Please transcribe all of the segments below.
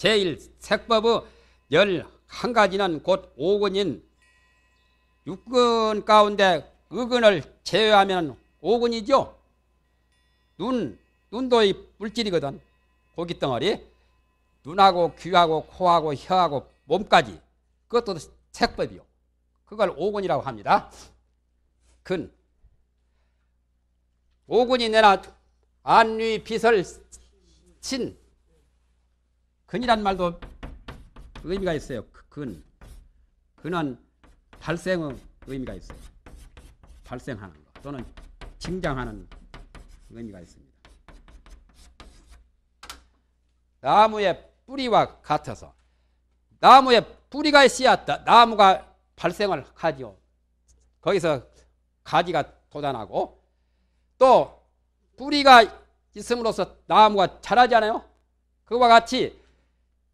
제1 색법의 11가지는 곧 5근인 6근 가운데 의근을 제외하면 5근이죠. 눈, 눈도 의 물질이거든. 고깃덩어리. 눈하고 귀하고 코하고 혀하고 몸까지. 그것도 색법이요. 그걸 5근이라고 합니다. 근. 5근이 내나 안위 빛을 친 근이란 말도 의미가 있어요. 그 근. 근은 발생의 의미가 있어요. 발생하는 것 또는 증장하는 의미가 있습니다. 나무의 뿌리와 같아서 나무의 뿌리가 씨앗다 나무가 발생을 하지요. 거기서 가지가 돋아나고 또 뿌리가 있음으로써 나무가 자라잖아요 그와 같이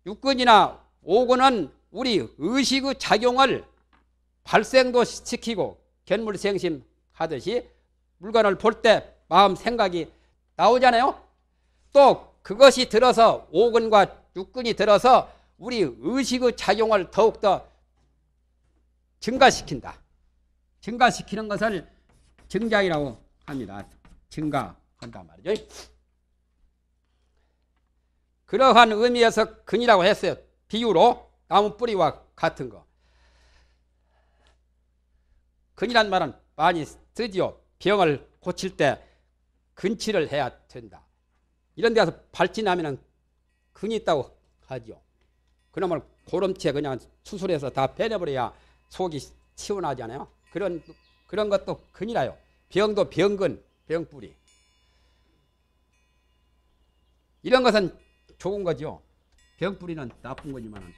육근이나오근은 우리 의식의 작용을 발생도 시키고 견물생심 하듯이 물건을 볼 때 마음 생각이 나오잖아요. 또 그것이 들어서 5근과 6근이 들어서 우리 의식의 작용을 더욱더 증가시킨다. 증가시키는 것을 증작이라고 합니다. 증가한단 말이죠. 그러한 의미에서 근이라고 했어요. 비유로 나무 뿌리와 같은 거. 근이란 말은 많이 드디어 병을 고칠 때 근치를 해야 된다. 이런 데서 가 발진하면 근이 있다고 하죠 그놈을 고름채 그냥 수술해서 다 빼내버려야 속이 시원하잖아요. 그런, 그런 것도 근이라요. 병도 병근, 병뿌리. 이런 것은 좋은 거죠. 병뿌리는 나쁜 거지만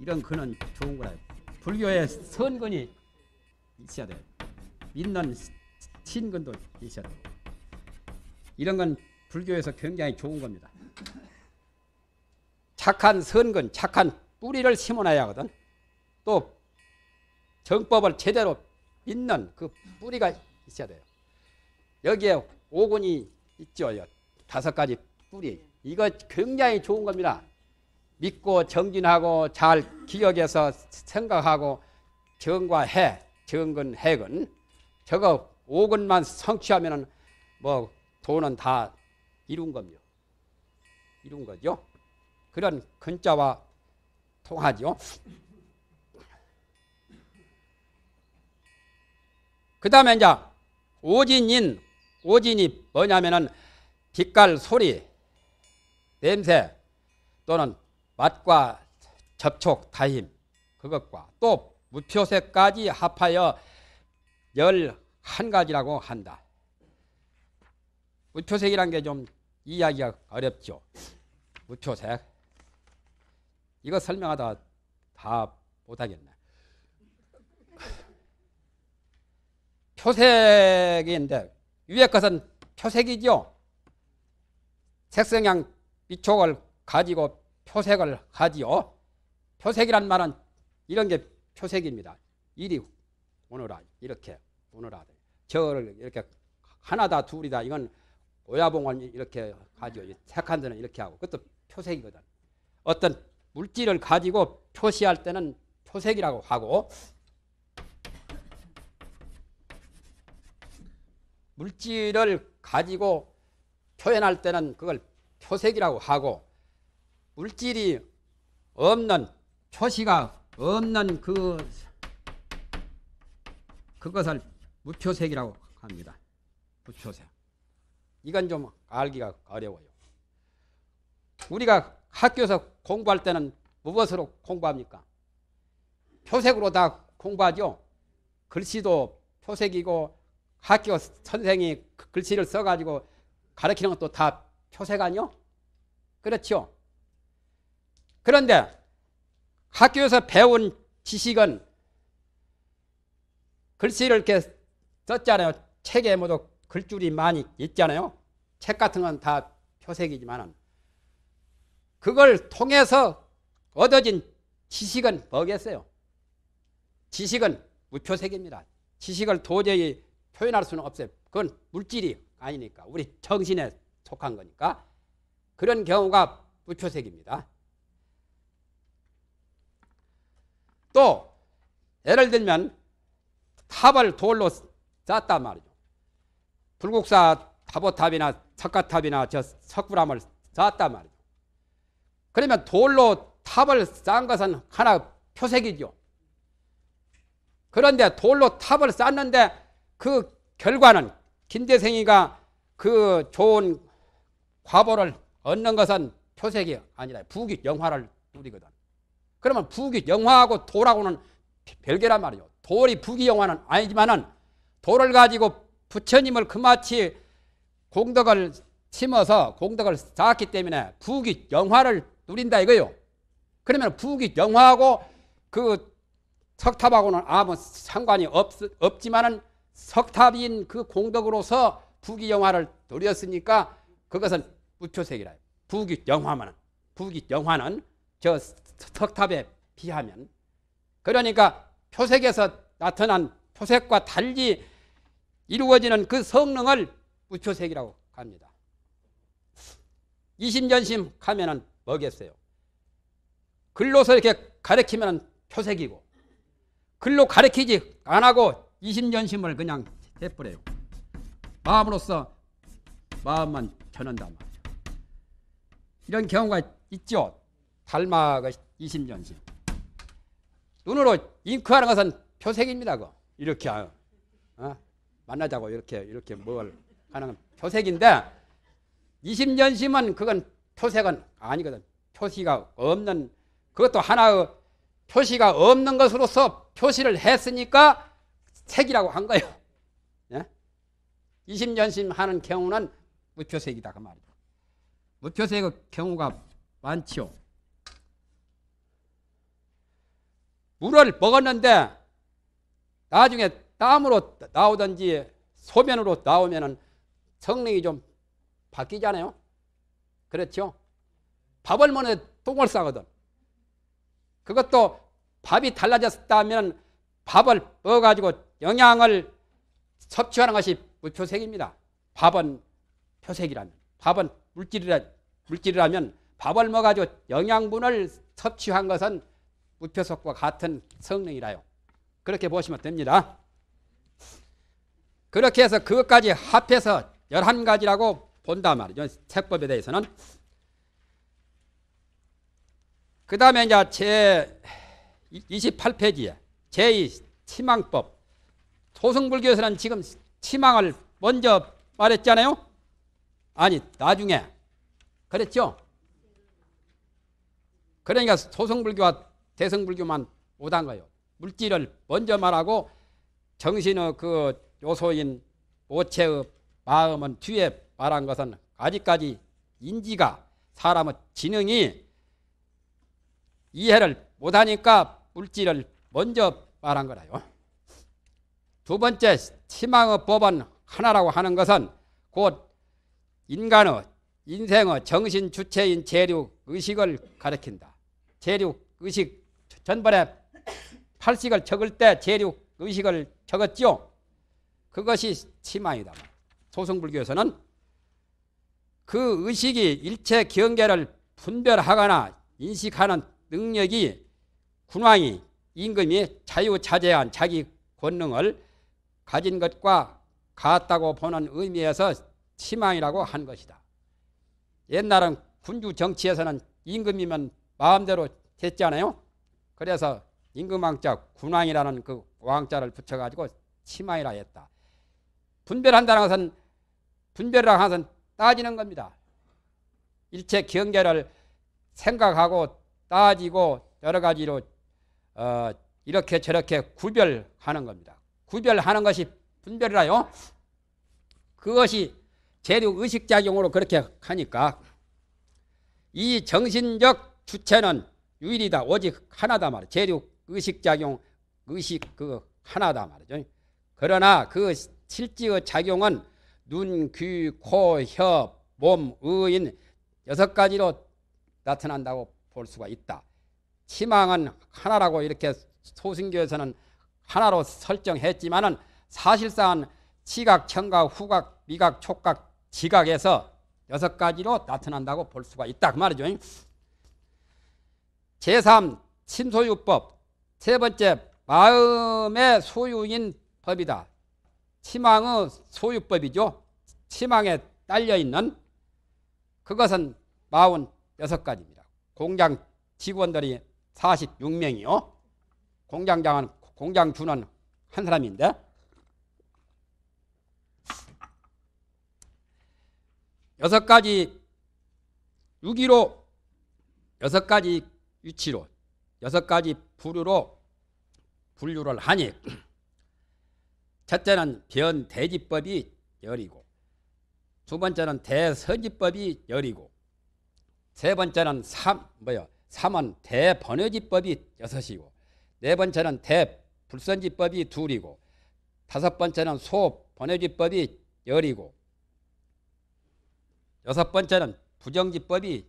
이런 근은 좋은 거라. 불교의 선근이 있어야 돼. 믿는 친근도 있어야 돼. 이런 건 불교에서 굉장히 좋은 겁니다. 착한 선근, 착한 뿌리를 심어놔야 하거든. 또 정법을 제대로 믿는 그 뿌리가 있어야 돼요. 여기에 오군이 있죠. 다섯 가지 뿌리. 이거 굉장히 좋은 겁니다. 믿고 정진하고 잘 기억해서 생각하고 정과 해, 정근 핵은 저거 5근만 성취하면은 뭐 돈은 다 이룬 겁니다. 이룬 거죠. 그런 근자와 통하죠. 그 다음에 이제 오진인, 오진이 뭐냐면은 빛깔 소리, 냄새 또는 맛과 접촉, 타임 그것과 또 무표세까지 합하여 열 한 가지라고 한다. 무표색이란 게 좀이해기가 어렵죠. 무표색. 이거 설명하다 다 못하겠네. 표색인데 위에 것은 표색이죠. 색성향 비촉을 가지고 표색을 하지요. 표색이란 말은 이런 게 표색입니다. 이리 오너라 이렇게 오너라 저를 이렇게 하나다 둘이다 이건 오야봉을 이렇게 가지고 색한드는 이렇게 하고 그것도 표색이거든. 어떤 물질을 가지고 표시할 때는 표색이라고 하고 물질을 가지고 표현할 때는 그걸 표색이라고 하고 물질이 없는 표시가 없는 그 그것을 무표색이라고 합니다. 무표색. 이건 좀 알기가 어려워요. 우리가 학교에서 공부할 때는 무엇으로 공부합니까? 표색으로 다 공부하죠. 글씨도 표색이고 학교 선생이 글씨를 써가지고 가르치는 것도 다 표세관요? 그렇죠. 그런데 학교에서 배운 지식은 글씨를 이렇게 썼잖아요. 책에 모두 글줄이 많이 있잖아요. 책 같은 건 다 표색이지만 그걸 통해서 얻어진 지식은 뭐겠어요? 지식은 무표색입니다. 지식을 도저히 표현할 수는 없어요. 그건 물질이 아니니까 우리 정신에 속한 거니까 그런 경우가 부표색입니다또 예를 들면 탑을 돌로 쌌단 말이죠. 불국사 바보탑이나 석가탑이나 저 석굴암을 쌓았단 말이죠. 그러면 돌로 탑을 쌓은 것은 하나 표색이죠. 그런데 돌로 탑을 쌓는데 그 결과는 김대생이가 그 좋은 과보를 얻는 것은 표색이 아니라 부귀 영화를 누리거든. 그러면 부귀 영화하고 도라고는 별개란 말이요. 돌이 부귀 영화는 아니지만은 돌을 가지고 부처님을 그마치 공덕을 심어서 공덕을 쌓았기 때문에 부귀 영화를 누린다 이거요. 그러면 부귀 영화하고 그 석탑하고는 아무 상관이 없, 없지만은 석탑인 그 공덕으로서 부귀 영화를 누렸으니까 그것은 부초색이라 해요. 북익 영화만은 북익 영화는 저 석탑에 비하면 그러니까 표색에서 나타난 표색과 달리 이루어지는 그 성능을 부초색이라고 합니다. 이심전심 하면은 뭐겠어요? 글로서 이렇게 가리키면 표색이고 글로 가리키지 안 하고 이심전심을 그냥 해버려요. 마음으로써 마음만 전한다. 이런 경우가 있죠. 달마가 20년씩. 눈으로 잉크하는 것은 표색입니다. 그 이렇게 어? 만나자고 이렇게 이렇게 뭘 하는 건 표색인데 20년씩은 그건 표색은 아니거든. 표시가 없는 그것도 하나의 표시가 없는 것으로서 표시를 했으니까 색이라고 한 거예요. 예? 20년씩 하는 경우는 무표색이다 그 말이죠. 무표세의 뭐 그 경우가 많지요. 물을 먹었는데 나중에 땀으로 나오든지 소변으로 나오면 성능이 좀 바뀌잖아요. 그렇죠? 밥을 먹는 똥을 싸거든. 그것도 밥이 달라졌다면 밥을 먹어가지고 영양을 섭취하는 것이 무표색입니다. 밥은 표색이라면. 밥은 물질이라, 물질이라면 밥을 먹어가지고 영양분을 섭취한 것은 무표석과 같은 성능이라요. 그렇게 보시면 됩니다. 그렇게 해서 그것까지 합해서 11가지라고 본다 말이죠. 세법에 대해서는. 그 다음에 이제 제 28페이지에 제2 치망법. 소승불교에서는 지금 치망을 먼저 말했잖아요. 아니 나중에 그랬죠? 그러니까 소성불교와 대성불교만 오단 거예요. 물질을 먼저 말하고 정신의 그 요소인 오체의 마음은 뒤에 말한 것은 아직까지 인지가 사람의 지능이 이해를 못하니까 물질을 먼저 말한 거라요. 두 번째 희망의 법은 하나라고 하는 것은 곧 인간의 인생의 정신 주체인 재류 의식을 가르친다 재륙 의식 전번에 팔식을 적을 때 재륙 의식을 적었지요. 그것이 치마이다. 소승불교에서는 그 의식이 일체 경계를 분별하거나 인식하는 능력이 군왕이 임금이 자유자재한 자기 권능을 가진 것과 같다고 보는 의미에서 치망이라고한 것이다. 옛날은 군주 정치에서는 임금이면 마음대로 했잖아요. 그래서 임금왕자 군왕이라는 그 왕자를 붙여가지고 치망이라 했다. 분별한다는 것은 분별이라는 것은 따지는 겁니다. 일체 경계를 생각하고 따지고 여러 가지로 어, 이렇게 저렇게 구별하는 겁니다. 구별하는 것이 분별이라요. 그것이 재료 의식작용으로 그렇게 하니까 이 정신적 주체는 유일이다. 오직 하나다 말이죠. 재료 의식작용, 의식 그 하나다 말이죠. 그러나 그 실지의 작용은 눈, 귀, 코, 혀, 몸, 의인 여섯 가지로 나타난다고 볼 수가 있다. 치망은 하나라고 이렇게 소승교에서는 하나로 설정했지만은 사실상 시각, 청각, 후각, 미각, 촉각, 지각에서 여섯 가지로 나타난다고 볼 수가 있다. 그 말이죠. 제3 침소유법 세 번째 마음의 소유인 법이다. 치망의 소유법이죠. 치망에 딸려 있는 그것은 46가지입니다. 공장 직원들이 46명이요. 공장장은 공장 주는 한 사람인데 여섯 가지 유기로 여섯 가지 위치로 여섯 가지 부류로 분류를 하니 첫째는 변대지법이 열이고 두 번째는 대서지법이 열이고 세 번째는 삼 뭐요 삼은 대번외지법이 여섯이고 네 번째는 대불선지법이 둘이고 다섯 번째는 소번외지법이 열이고 여섯 번째는 부정지법이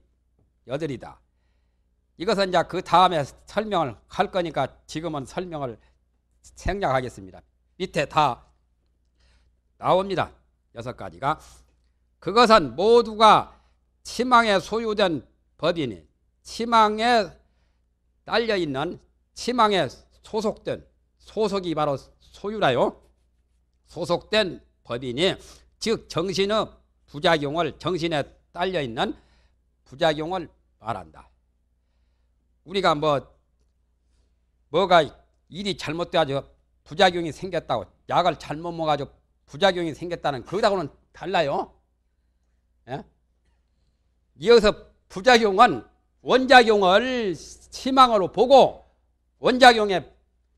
여들이다. 이것은 이제 그 다음에 설명을 할 거니까 지금은 설명을 생략하겠습니다. 밑에 다 나옵니다. 여섯 가지가. 그것은 모두가 치망에 소유된 법이니 치망에 딸려 있는 치망에 소속된 소속이 바로 소유라요. 소속된 법이니 즉 정신의 부작용을 정신에 딸려 있는 부작용을 말한다. 우리가 뭐 뭐가 일이 잘못돼가지고 부작용이 생겼다고 약을 잘못 먹어가지고 부작용이 생겼다는 그거고는 달라요. 예? 이어서 부작용은 원작용을 희망으로 보고 원작용의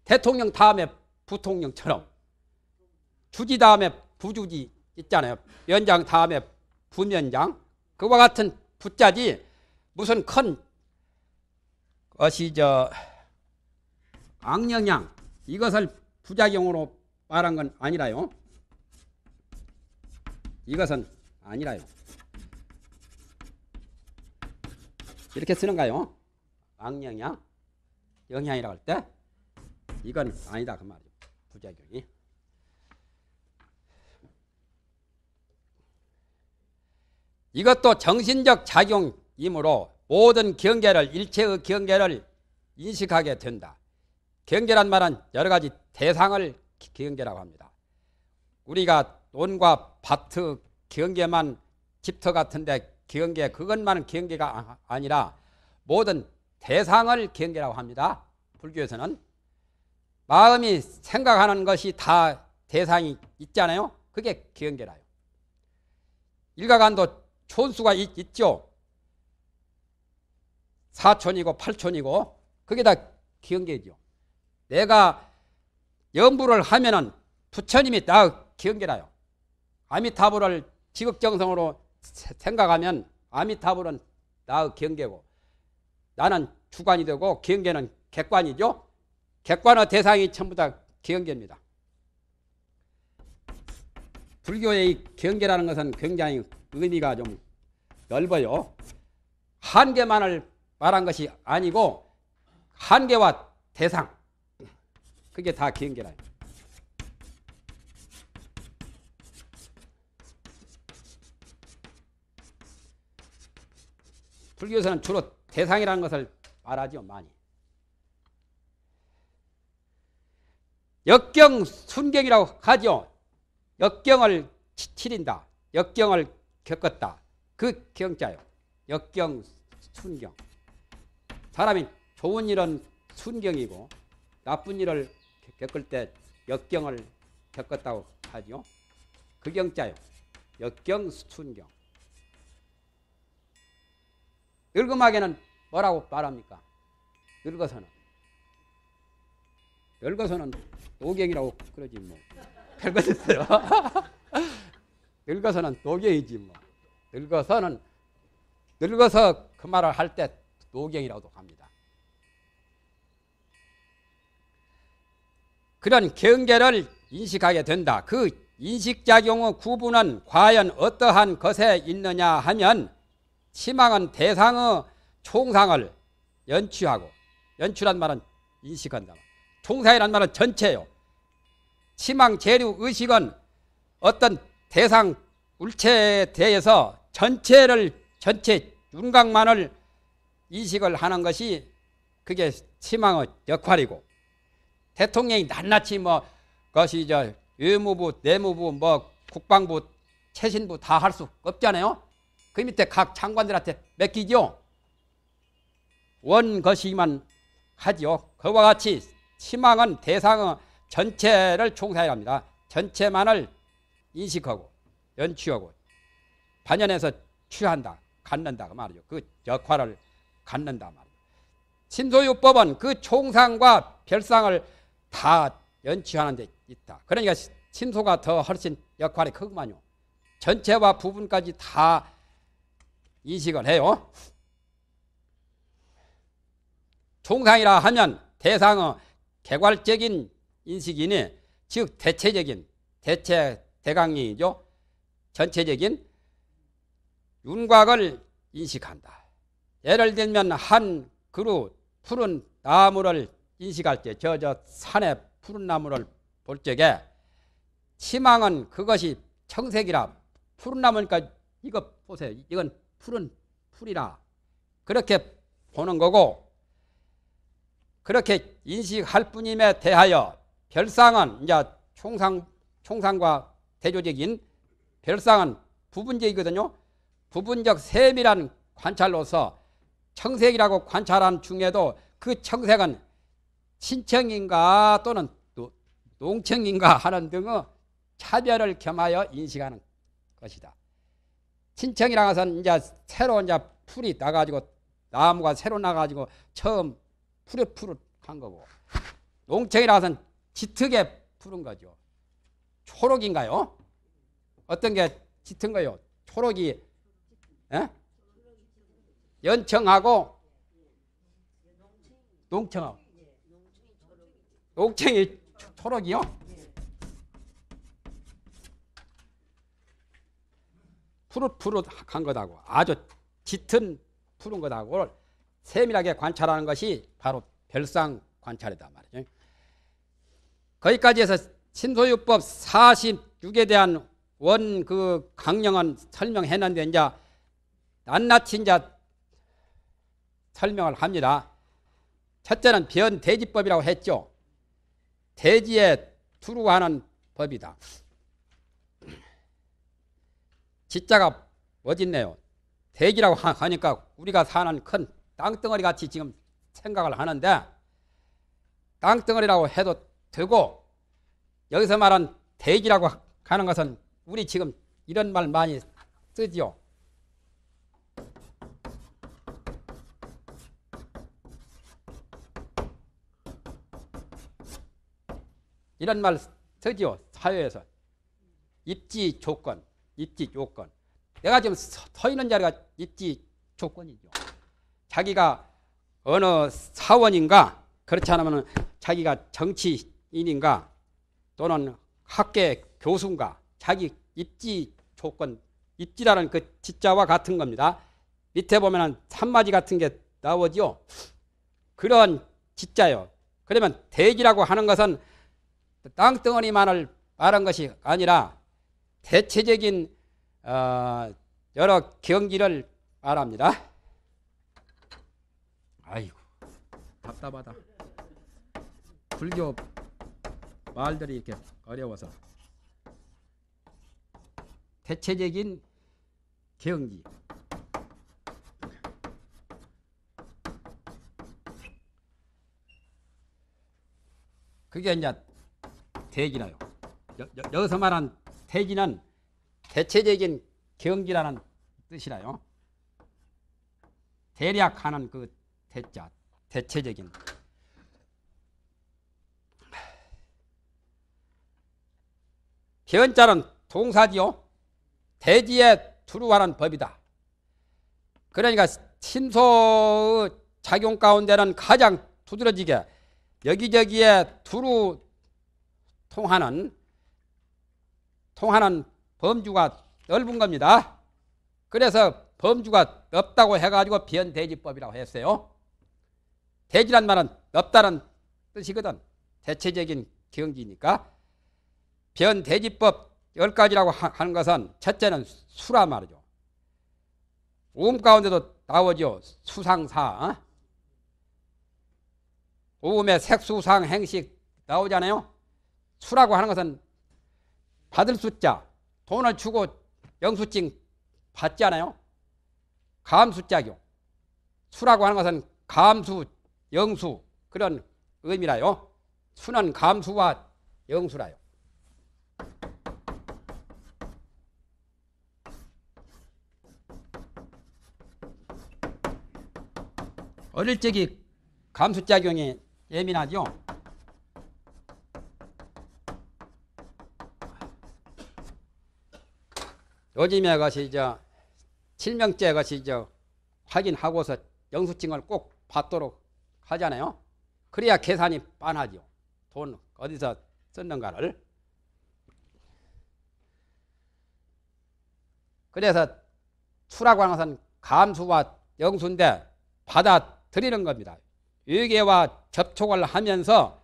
대통령 다음에 부통령처럼 주지 다음에 부주지 있잖아요. 연장 다음에 부연장 그와 같은 붓자지 무슨 큰 것이 저 악영향 이것을 부작용으로 말한 건 아니라요. 이것은 아니라요. 이렇게 쓰는가요? 악영향 영향이라고 할때 이건 아니다 그 말이에요. 부작용이. 이것도 정신적 작용이므로 모든 경계를 일체의 경계를 인식하게 된다. 경계란 말은 여러 가지 대상을 경계라고 합니다. 우리가 논과 밭의 경계만 집터 같은데 경계 그것만 경계가 아, 아니라 모든 대상을 경계라고 합니다. 불교에서는 마음이 생각하는 것이 다 대상이 있잖아요. 그게 경계라요. 일가간도 촌수가 있, 죠 사촌이고팔촌이고 그게 다 기형계죠. 내가 연부를 하면은 부처님이 다 기형계라요. 아미타불을 지극정성으로 생각하면 아미타불은 다기 경계고 나는 주관이 되고 기 경계는 객관이죠. 객관의 대상이 전부 다기 경계입니다. 불교의 경계라는 것은 굉장히 의미가 좀 넓어요. 한 개만을 말한 것이 아니고 한계와 대상 그게 다경계라 불교에서는 주로 대상이라는 것을 말하죠 많이. 역경 순경이라고 하죠. 역경을 치린다. 역경을 겪었다. 그 경자요. 역경 순경. 사람이 좋은 일은 순경이고 나쁜 일을 겪을 때 역경을 겪었다고 하죠. 그 경자요. 역경 순경. 늙음하게는 뭐라고 말합니까? 늙어서는. 늙어서는 오경이라고 그러지 뭐. 별거 됐어요. 늙어서는 도경이지 뭐. 늙어서는 늙어서 그 말을 할 때도경이라고도 합니다. 그런 경계를 인식하게 된다. 그 인식작용의 구분은 과연 어떠한 것에 있느냐 하면 희망은 대상의 총상을 연출하고 연출한 말은 인식한다. 총상이란 말은 전체요. 희망, 재류, 의식은 어떤 대상 물체에 대해서 전체를 전체 윤곽만을 인식을 하는 것이 그게 희망의 역할이고 대통령이 낱낱이 뭐 것이 저 외무부, 내무부, 뭐 국방부, 최신부 다 할 수 없잖아요. 그 밑에 각 장관들한테 맡기죠. 원 것이만 하지요. 그와 같이 희망은 대상의 전체를 총사해야 합니다. 전체만을 인식하고 연취하고 반연해서 취한다, 갖는다 그 말이죠. 그 역할을 갖는다 말이죠. 신소유법은 그 총상과 별상을 다 연취하는 데 있다. 그러니까 신소가 더 훨씬 역할이 크구만요. 전체와 부분까지 다 인식을 해요. 총상이라 하면 대상의 개괄적인 인식이니 즉 대체적인 대체 대강이죠 전체적인 윤곽을 인식한다. 예를 들면 한 그루 푸른 나무를 인식할 때 저 저산에 푸른 나무를 볼 적에 치망은 그것이 청색이라 푸른 나무니까 이거 보세요. 이건 푸른 풀이라 그렇게 보는 거고 그렇게 인식할 뿐임에 대하여 별상은 이제 총상 총상과 대조적인 별상은 부분적이거든요. 부분적 세밀한 관찰로서 청색이라고 관찰한 중에도 그 청색은 신청인가 또는 농청인가 하는 등의 차별을 겸하여 인식하는 것이다. 신청이라는 것은 이제 새로 이제 풀이 나가지고 나무가 새로 나가지고 처음 푸릇푸릇한 거고 농청이라는 것은 짙게 푸른 거죠. 초록인가요? 어떤 게 짙은 거요? 초록이 에? 예? 연청하고 농청하고 농청이 초록이요? 푸릇푸릇한 것하고 아주 짙은 푸른 것하고 세밀하게 관찰하는 것이 바로 별상 관찰이다 말이죠. 거기까지 해서 신소유법 46에 대한 원 그 강령은 설명했는데 이제 낱낱이 이제 설명을 합니다. 첫째는 변대지법이라고 했죠. 대지에 두루하는 법이다. 지자가 멋있네요 대지라고 하니까 우리가 사는 큰 땅덩어리 같이 지금 생각을 하는데 땅덩어리라고 해도 되고 여기서 말한 대기라고 하는 것은 우리 지금 이런 말 많이 쓰지요. 이런 말 쓰지요. 사회에서. 입지 조건, 입지 조건 내가 지금 서 있는 자리가 입지 조건이죠. 자기가 어느 사원인가 그렇지 않으면 자기가 정치인인가 또는 학계 교수인가 자기 입지 조건 입지라는 그 지자와 같은 겁니다. 밑에 보면은 산마지 같은 게 나오죠. 그런 지자요. 그러면 대지라고 하는 것은 땅덩어리만을 말한 것이 아니라 대체적인 어, 여러 경기를 말합니다. 아이고 답답하다. 불교 말들이 이렇게 어려워서 대체적인 경지 그게 이제 대기나요. 여, 기서 말한 대기는 대체적인 경지라는 뜻이라요. 대략 하는 그 대자, 대체적인. 개자는 동사지요. 대지에 두루하는 법이다. 그러니까 신소의 작용 가운데는 가장 두드러지게 여기저기에 두루 통하는 통하는 범주가 넓은 겁니다. 그래서 범주가 없다고 해가지고 비대지법이라고 했어요. 대지란 말은 없다는 뜻이거든. 대체적인 경지니까. 변대지법 열 가지라고 하는 것은 첫째는 수라 말이죠. 오음 가운데도 나오죠. 수상사. 어? 음의 색수상 행식 나오잖아요. 수라고 하는 것은 받을 숫자, 돈을 주고 영수증 받잖아요. 감수자교. 수라고 하는 것은 감수, 영수 그런 의미라요. 수는 감수와 영수라요. 어릴 적이 감수작용이 예민하죠. 요즘에 가서 이제 명째 가서 이 확인하고서 영수증을 꼭 받도록 하잖아요. 그래야 계산이 빤하죠. 돈 어디서 썼는가를. 그래서 수라고 하는 것은 감수와 영수인데 받아 드리는 겁니다. 의계와 접촉을 하면서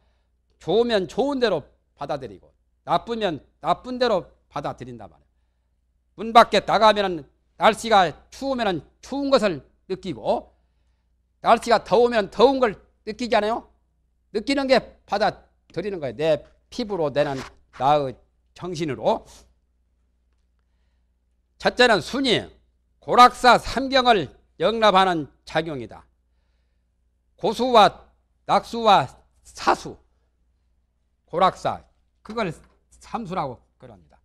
좋으면 좋은 대로 받아들이고 나쁘면 나쁜 대로 받아들인다 말이에요. 문 밖에 나가면 날씨가 추우면 추운 것을 느끼고 날씨가 더우면 더운 걸 느끼잖아요. 느끼는 게 받아들이는 거예요. 내 피부로 내는 나의 정신으로. 첫째는 순이 고락사 삼경을 영납하는 작용이다. 고수와 낙수와 사수, 고락사 그걸 삼수라고 그럽니다.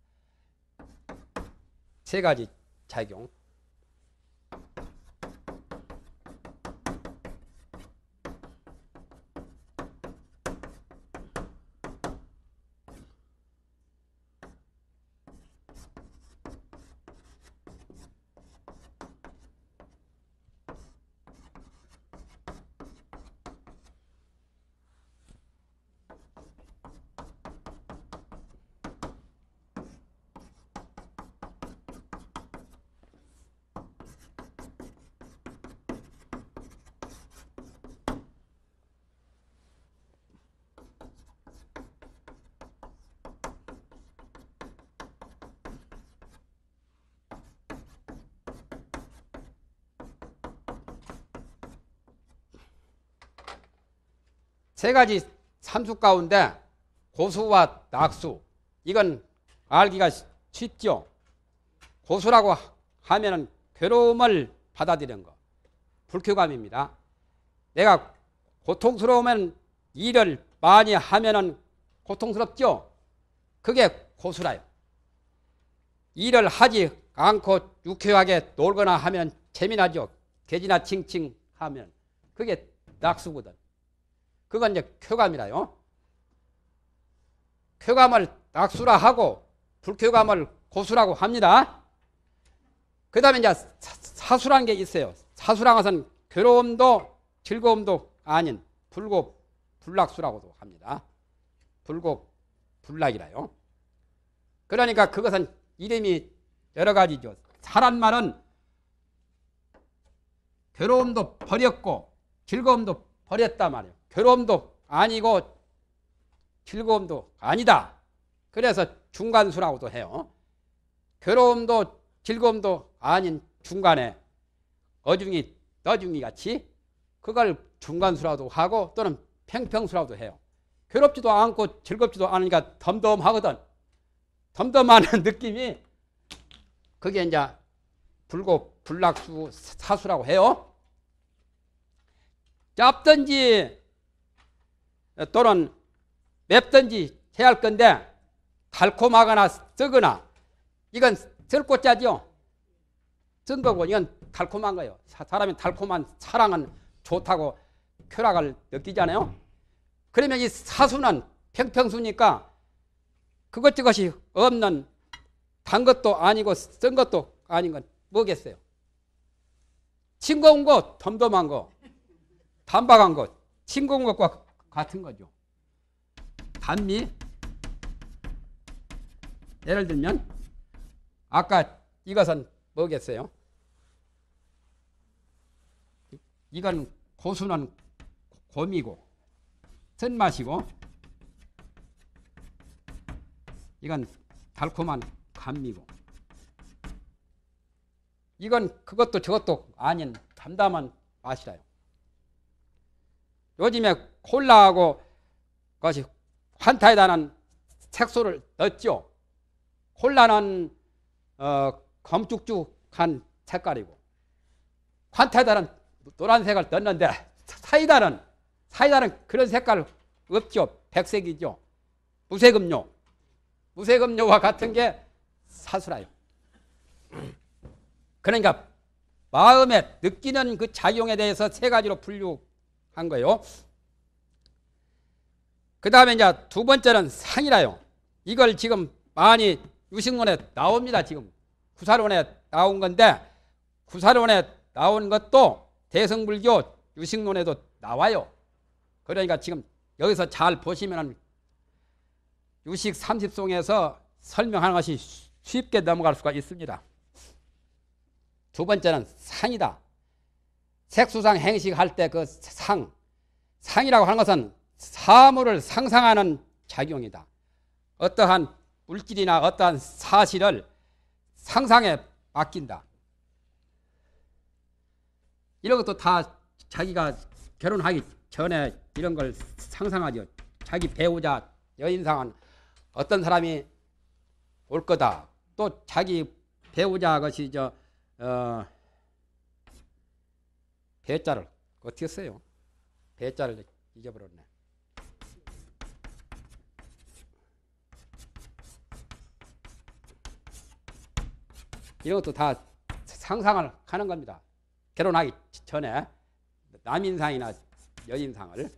세 가지 작용. 세 가지 산수 가운데 고수와 낙수 이건 알기가 쉽죠. 고수라고 하면은 괴로움을 받아들이는 거. 불쾌감입니다. 내가 고통스러우면 일을 많이 하면은 고통스럽죠. 그게 고수라요. 일을 하지 않고 유쾌하게 놀거나 하면 재미나죠. 개지나 칭칭 하면. 그게 낙수거든. 그건 이제 쾌감이라요. 쾌감을 낙수라 하고 불쾌감을 고수라고 합니다. 그 다음에 이제 사수라는 게 있어요. 사수란 것은 괴로움도 즐거움도 아닌 불고 불락수라고도 합니다. 불고 불락이라요. 그러니까 그것은 이름이 여러 가지죠. 사란 말은 괴로움도 버렸고 즐거움도 버렸단 말이에요. 괴로움도 아니고 즐거움도 아니다. 그래서 중간수라고도 해요. 괴로움도 즐거움도 아닌 중간에 어중이 떠중이 같이 그걸 중간수라도 하고 또는 평평수라고도 해요. 괴롭지도 않고 즐겁지도 않으니까 덤덤하거든. 덤덤하는 느낌이 그게 이제 불고 불락수 사수라고 해요. 잡든지 어, 또는 맵든지 해야 할 건데 달콤하거나 쓰거나 이건 쓸꽃자지요. 쓴 거고 이건 달콤한 거예요. 사람이 달콤한 사랑은 좋다고 쾌락을 느끼잖아요. 그러면 이 사수는 평평수니까 그것저것이 없는 단 것도 아니고 쓴 것도 아닌 건 뭐겠어요? 싱거운 거, 덤덤한 거, 단박한 거, 싱거운 것과 같은 거죠. 반미 예를 들면 아까 이것은 뭐겠어요? 이건 고수는 곰이고 쓴맛이고 이건 달콤한 감미고 이건 그것도 저것도 아닌 담담한 맛이라요. 요즘에 콜라하고 그것이 환타에다는 색소를 넣었죠. 콜라는 어, 검쭉쭉한 색깔이고 환타에다는 노란색을 넣는데 사이다는 사이다는 그런 색깔 없죠. 백색이죠. 무색음료. 무색음료와 같은 게 사수라요. 그러니까 마음에 느끼는 그 작용에 대해서 세 가지로 분류한 거예요. 그 다음에 이제 두 번째는 상이라요. 이걸 지금 많이 유식문에 나옵니다. 지금 구사론에 나온 건데 구사론에 나온 것도 대성불교 유식론에도 나와요. 그러니까 지금 여기서 잘 보시면은 유식 30송에서 설명하는 것이 쉽게 넘어갈 수가 있습니다. 두 번째는 상이다. 색수상 행식할 때 그 상, 상이라고 하는 것은 사물을 상상하는 작용이다. 어떠한 물질이나 어떠한 사실을 상상에 맡긴다. 이런 것도 다 자기가 결혼하기 전에 이런 걸 상상하죠. 자기 배우자 여인상은 어떤 사람이 올 거다. 또 자기 배우자 것이 저 어, 배자를 어떻게 써요? 배자를 잊어버렸네. 이런 것도 다 상상을 하는 겁니다. 결혼하기 전에 남인상이나 여인상을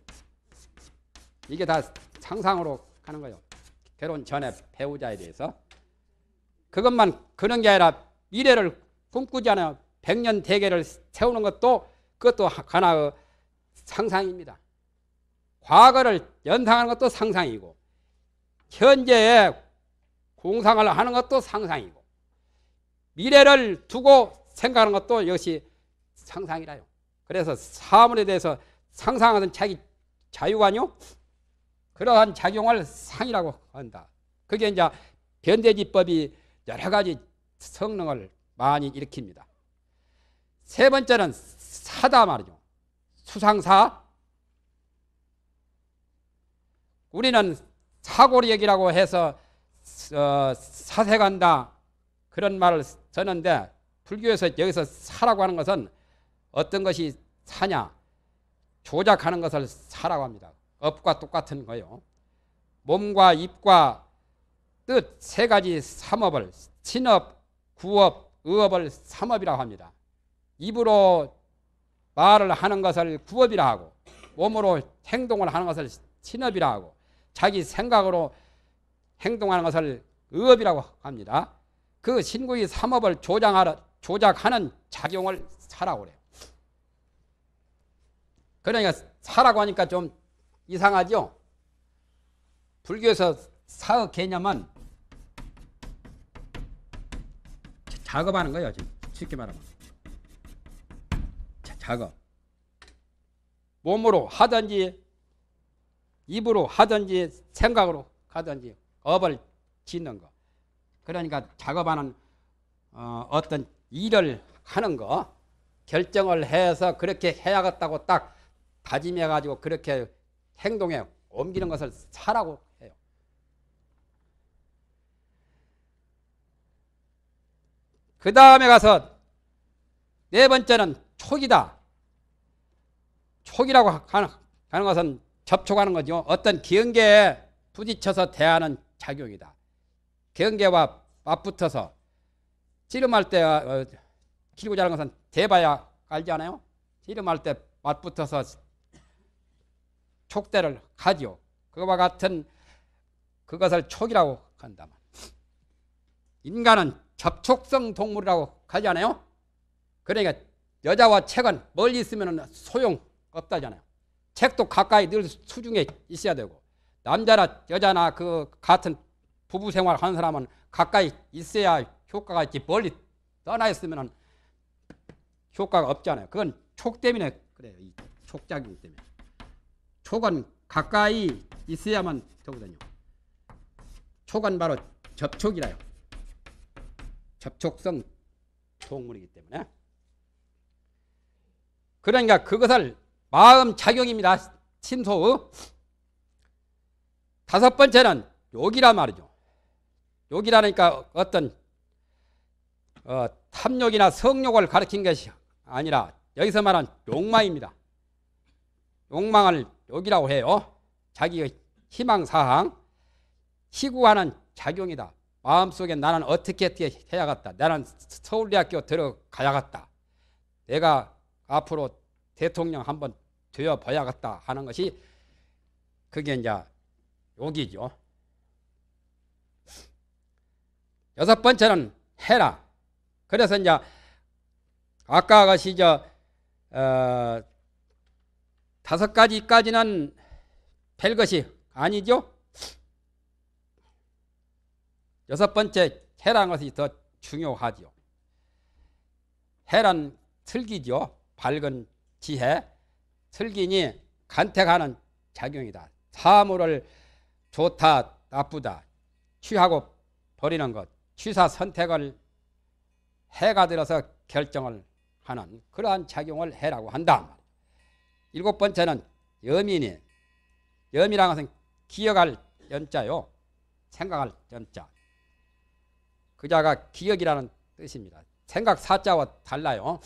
이게 다 상상으로 하는 거예요. 결혼 전에 배우자에 대해서 그것만 그런 게 아니라 미래를 꿈꾸잖아요. 백년 대계를 세우는 것도 그것도 하나의 상상입니다. 과거를 연상하는 것도 상상이고 현재의 공상을 하는 것도 상상이고 미래를 두고 생각하는 것도 역시 상상이라요. 그래서 사물에 대해서 상상하는 자기 자유관요? 그러한 작용을 상이라고 한다. 그게 이제 변대지법이 여러 가지 성능을 많이 일으킵니다. 세 번째는 사다 말이죠. 수상사. 우리는 사고리역이라고 해서 어, 사색한다. 그런 말을 저는 근데 불교에서 여기서 사라고 하는 것은 어떤 것이 사냐 조작하는 것을 사라고 합니다. 업과 똑같은 거요. 몸과 입과 뜻 세 가지 삼업을 친업, 구업, 의업을 삼업이라고 합니다. 입으로 말을 하는 것을 구업이라 하고 몸으로 행동을 하는 것을 친업이라 하고 자기 생각으로 행동하는 것을 의업이라고 합니다. 그 신구의 삼업을 조장하라, 조작하는 작용을 사라고 그래요. 그러니까 사라고 하니까 좀 이상하죠? 불교에서 사의 개념은 작업하는 거예요, 지금. 쉽게 말하면. 자, 작업. 몸으로 하든지, 입으로 하든지, 생각으로 하든지, 업을 짓는 거. 그러니까 작업하는 어, 어떤 일을 하는 거 결정을 해서 그렇게 해야겠다고 딱 다짐해 가지고 그렇게 행동에 옮기는 것을 사라고 해요. 그 다음에 가서 네 번째는 촉이다. 촉이라고 하는, 하는 것은 접촉하는 거죠. 어떤 기운계에 부딪혀서 대하는 작용이다. 경계와 맞붙어서 지름할때 어, 길고 자는 것은 대봐야 알지 않아요? 씨름할 때 맞붙어서 촉대를 가지요. 그와 같은 그것을 촉이라고 한다만 인간은 접촉성 동물이라고 하지 않아요? 그러니까 여자와 책은 멀리 있으면 소용없다잖아요. 책도 가까이 늘 수중에 있어야 되고 남자나 여자나 그 같은 부부 생활 하는 사람은 가까이 있어야 효과가 있지 멀리 떠나 있으면 효과가 없잖아요. 그건 촉 때문에 그래요. 이 촉작용 때문에. 촉은 가까이 있어야만 되거든요. 촉은 바로 접촉이라요. 접촉성 동물이기 때문에. 그러니까 그것을 마음 작용입니다. 침소의 다섯 번째는 욕이라 말이죠. 욕이라니까 어떤 어, 탐욕이나 성욕을 가르친 것이 아니라 여기서 말한 욕망입니다. 욕망을 욕이라고 해요. 자기의 희망사항, 희구하는 작용이다. 마음속에 나는 어떻게 어떻게 해야겠다. 나는 서울대학교 들어가야겠다. 내가 앞으로 대통령 한번 되어봐야겠다 하는 것이 그게 이제 욕이죠. 여섯 번째는 해라. 그래서 이제 아까 같이 저 어, 다섯 가지까지는 별 것이 아니죠. 여섯 번째 해라는 것이 더 중요하죠. 해란 슬기죠. 밝은 지혜. 슬기니 간택하는 작용이다. 사물을 좋다 나쁘다 취하고 버리는 것. 취사 선택을 해가 들어서 결정을 하는 그러한 작용을 해라고 한다. 일곱 번째는 여민이 여미라 것은 기억할 연자요. 생각할 연자. 그자가 기억이라는 뜻입니다. 생각 사자와 달라요.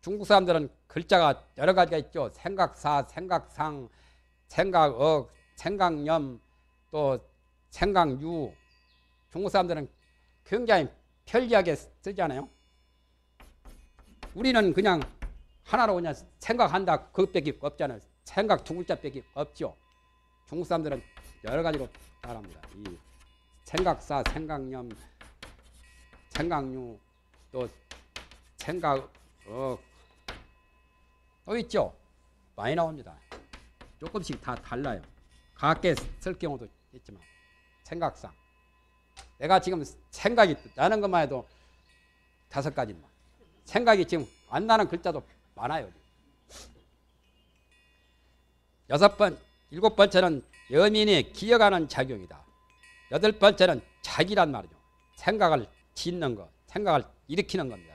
중국 사람들은 글자가 여러 가지가 있죠. 생각사, 생각상, 생각억, 생각념, 또 생각유. 중국 사람들은 굉장히 편리하게 쓰잖아요. 우리는 그냥 하나로 그냥 생각한다 그 빼기 없잖아요. 생각 두 글자 빼기 없죠. 중국 사람들은 여러 가지로 말합니다. 이 생각사, 생각념, 생각류, 또 생각 어, 또 있죠. 많이 나옵니다. 조금씩 다 달라요. 가깝쓸 경우도 있지만 생각상. 내가 지금 생각이 나는 것만 해도 다섯 가지만. 생각이 지금 안 나는 글자도 많아요. 여섯 번, 일곱 번째는 여민이 기억하는 작용이다. 여덟 번째는 자기란 말이죠. 생각을 짓는 것, 생각을 일으키는 겁니다.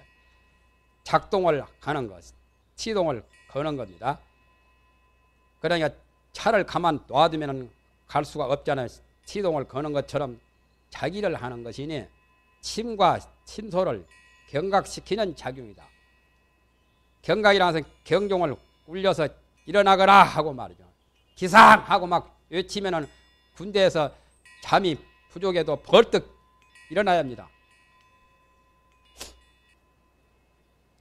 작동을 하는 것, 시동을 거는 겁니다. 그러니까 차를 가만 놔두면 갈 수가 없잖아요. 시동을 거는 것처럼 자기를 하는 것이니 침과 침소를 경각시키는 작용이다. 경각이라는 것은 경종을 울려서 일어나거라 하고 말이죠. 기상 하고 막 외치면은 군대에서 잠이 부족해도 벌떡 일어나야 합니다.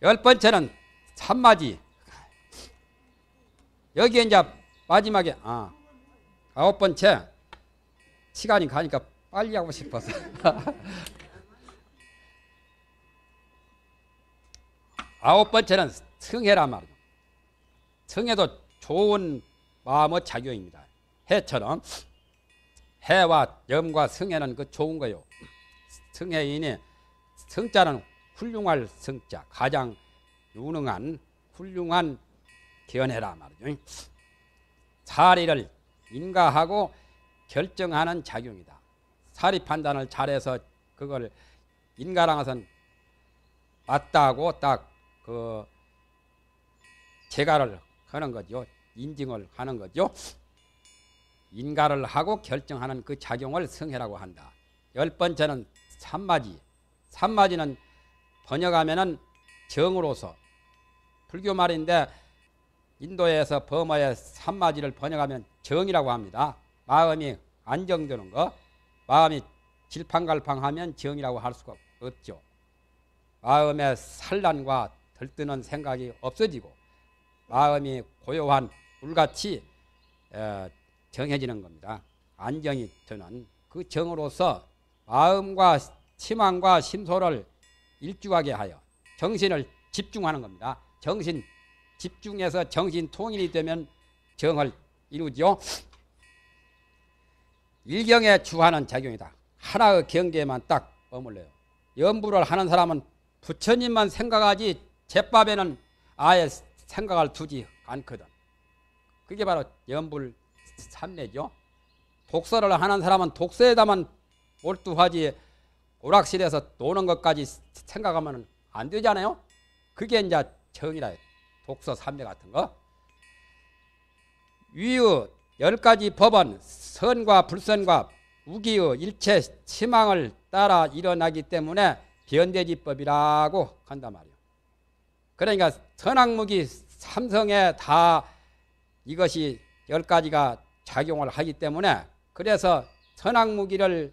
열 번째는 산마지. 여기에 이제 마지막에 아, 아홉 번째 시간이 가니까 빨리 하고 싶어서. 아홉 번째는 승해란 말이에 승해도 좋은 마음의 작용입니다. 해처럼 해와 염과 승해는 그 좋은 거요. 승해인이 승자는 훌륭할 승자, 가장 유능한 훌륭한 견해라 말이죠. 사리를 인가하고 결정하는 작용이다. 사리 판단을 잘해서 그걸 인가랑에선 맞다고 딱 그 제가를 하는 거죠. 인증을 하는 거죠. 인가를 하고 결정하는 그 작용을 성해라고 한다. 열 번째는 산마지. 산마지는 번역하면은 정으로서 불교 말인데 인도에서 범어의 산마지를 번역하면 정이라고 합니다. 마음이 안정되는 거. 마음이 질팡갈팡하면 정이라고 할 수가 없죠. 마음의 산란과 들뜨는 생각이 없어지고 마음이 고요한 물같이 정해지는 겁니다. 안정이 드는 그 정으로서 마음과 치망과 심소를 일주하게 하여 정신을 집중하는 겁니다. 정신 집중해서 정신 통일이 되면 정을 이루죠. 일경에 주하는 작용이다. 하나의 경계에만 딱 머물러요. 연부를 하는 사람은 부처님만 생각하지 제밥에는 아예 생각을 두지 않거든. 그게 바로 연불 삼례죠. 독서를 하는 사람은 독서에다만 몰두하지 오락실에서 노는 것까지 생각하면 안 되잖아요. 그게 이제 정이라 독서 삼례 같은 거. 위의 열 가지 법은 선과 불선과 우기의 일체 치망을 따라 일어나기 때문에 변대지법이라고 한단 말이에요. 그러니까 선악무기 삼성에 다 이것이 열 가지가 작용을 하기 때문에 그래서 선악무기를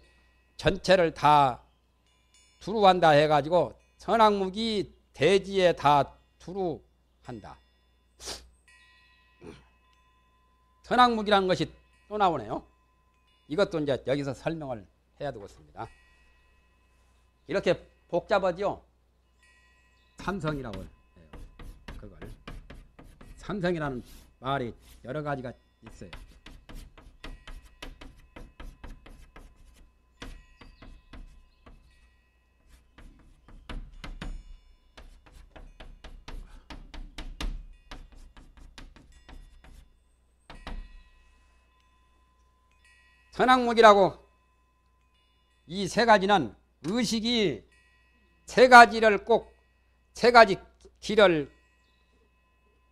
전체를 다 두루한다 해가지고 선악무기 대지에 다 두루한다. 선악무기라는 것이 또 나오네요. 이것도 이제 여기서 설명을 해야 되겠습니다. 이렇게 복잡하지 삼성이라고 해요. 그걸. 삼성이라는 말이 여러 가지가 있어요. 천악목이라고이세 가지는 의식이 세 가지를 꼭 세 가지 길을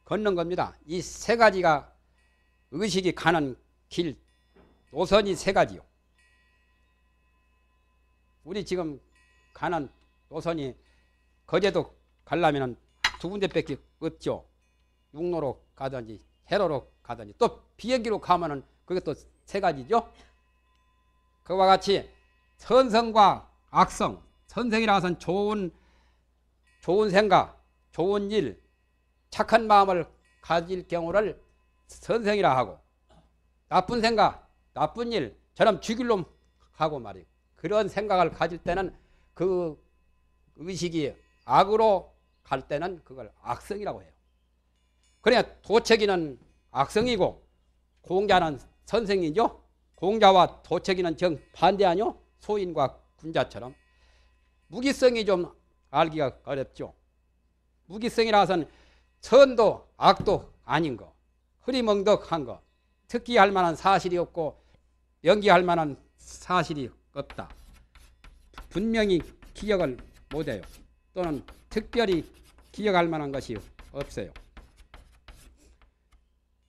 걷는 겁니다. 이 세 가지가 의식이 가는 길 노선이 세 가지요. 우리 지금 가는 노선이 거제도 가려면 두 군데밖에 없죠. 육로로 가든지 해로로 가든지 또 비행기로 가면은 그게 또세 가지죠. 그와 같이 선성과 악성, 선생이라는 좋은, 좋은 생각, 좋은 일, 착한 마음을 가질 경우를 선생이라 하고 나쁜 생각, 나쁜 일, 저럼 죽일 놈 하고 말이고 그런 생각을 가질 때는 그 의식이 악으로 갈 때는 그걸 악성이라고 해요. 그러니까 도책이는 악성이고 공자는 선생이죠. 공자와 도책이는 정반대아니뇨 소인과 군자처럼. 무기성이 좀 알기가 어렵죠. 무기성이라서는 선도 악도 아닌 거. 흐리멍덕한 거. 특기할 만한 사실이 없고 연기할 만한 사실이 없다. 분명히 기억을 못해요. 또는 특별히 기억할 만한 것이 없어요.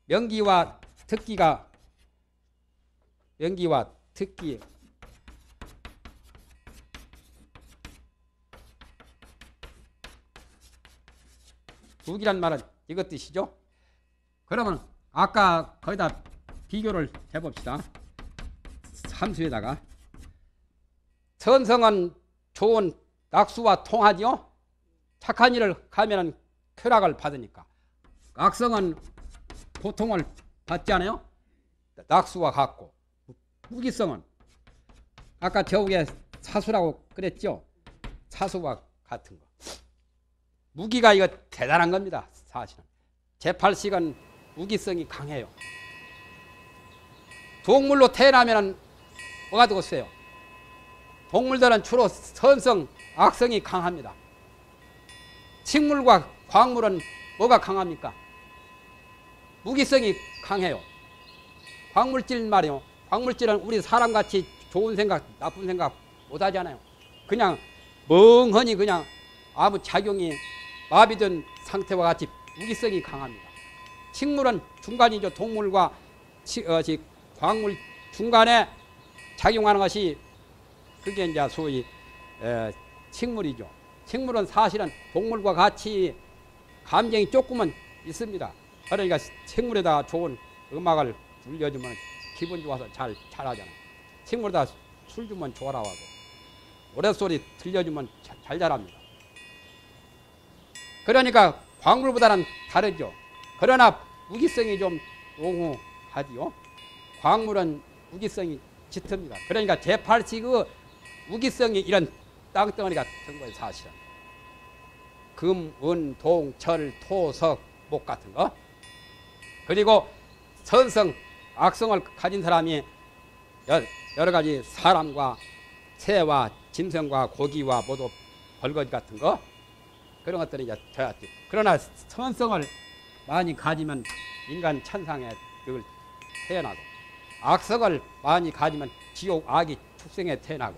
명기와 특기가 연기와 특기 국이란 말은 이것 뜻이죠. 그러면 아까 거의 다 비교를 해봅시다. 함수에다가 선성은 좋은 낙수와 통하지요. 착한 일을 하면 쾌락을 받으니까. 악성은 고통을 받지 않아요? 낙수와 같고 무기성은 아까 저우에 사수라고 그랬죠. 사수와 같은 거. 무기가 이거 대단한 겁니다. 사실은. 제8식은 무기성이 강해요. 동물로 태어나면 뭐가 되고 세요? 동물들은 주로 선성, 악성이 강합니다. 식물과 광물은 뭐가 강합니까? 무기성이 강해요. 광물질 말이요. 광물질은 우리 사람같이 좋은 생각 나쁜 생각 못하잖아요 그냥 멍하니 그냥 아무 작용이 마비된 상태와 같이 무기성이 강합니다 식물은 중간이죠 동물과 시, 어, 시, 광물 중간에 작용하는 것이 그게 이제 소위 에, 식물이죠 식물은 사실은 동물과 같이 감정이 조금은 있습니다 그러니까 식물에다 좋은 음악을 들려주면 기분 좋아서 잘, 잘 하잖아. 친구다 술 주면 좋아라고 하고, 오랫소리 들려주면 자, 잘 자랍니다. 그러니까 광물보다는 다르죠. 그러나 우기성이 좀 옹호하지요. 광물은 우기성이 짙습니다. 그러니까 제8식의 우기성이 이런 땅덩어리 같은 거예요, 사실은. 금, 은, 동, 철, 토, 석, 목 같은 거. 그리고 선성, 악성을 가진 사람이 여러 가지 사람과 새와 짐승과 고기와 모두 벌거지 같은 거 그런 것들이 이제 저였지. 그러나 선성을 많이 가지면 인간 천상에 늘 태어나고 악성을 많이 가지면 지옥 악이 축생에 태어나고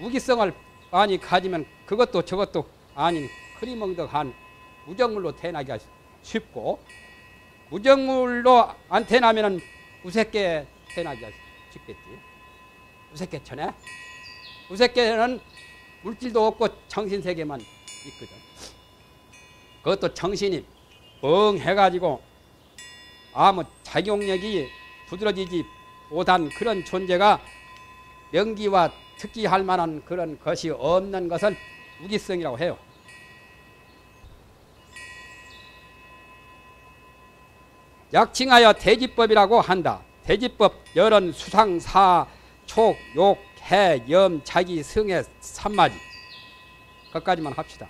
우기성을 많이 가지면 그것도 저것도 아닌 흐리멍덕한 우정물로 태어나기가 쉽고 우정물로 안 태어나면은 우세께 태어나자 죽겠지 우세께 천에 우세께는 물질도 없고 정신 세계만 있거든. 그것도 정신이 뻥 해가지고 아무 작용력이 부드러지지 못한 그런 존재가 명기와 특기할 만한 그런 것이 없는 것은 우기성이라고 해요. 약칭하여 대지법이라고 한다. 대지법 열은 수상 사 촉, 욕, 해, 염, 자기, 승의 산마지. 거까지만 합시다.